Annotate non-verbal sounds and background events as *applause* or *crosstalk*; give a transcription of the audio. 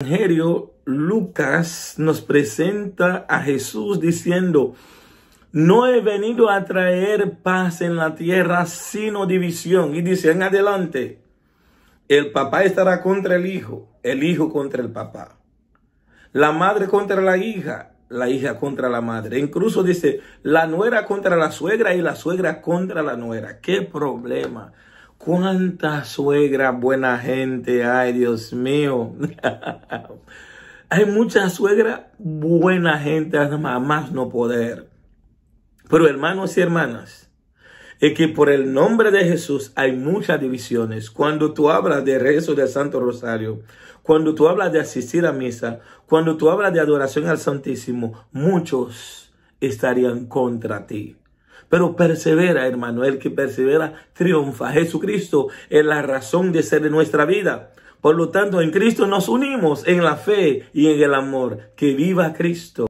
Evangelio, Lucas nos presenta a Jesús diciendo, no he venido a traer paz en la tierra, sino división. Y dice, en adelante, el papá estará contra el hijo, el hijo contra el papá, la madre contra la hija, la hija contra la madre. Incluso dice, la nuera contra la suegra y la suegra contra la nuera. ¿Qué problema? Cuánta suegra buena gente, ay Dios mío. *laughs* Hay mucha suegra buena gente, más no poder. Pero hermanos y hermanas, es que por el nombre de Jesús hay muchas divisiones. Cuando tú hablas de rezo del Santo Rosario, cuando tú hablas de asistir a misa, cuando tú hablas de adoración al Santísimo, muchos estarían contra ti. Pero persevera, hermano. El que persevera triunfa. Jesucristo es la razón de ser de nuestra vida. Por lo tanto, en Cristo nos unimos en la fe y en el amor. Que viva Cristo.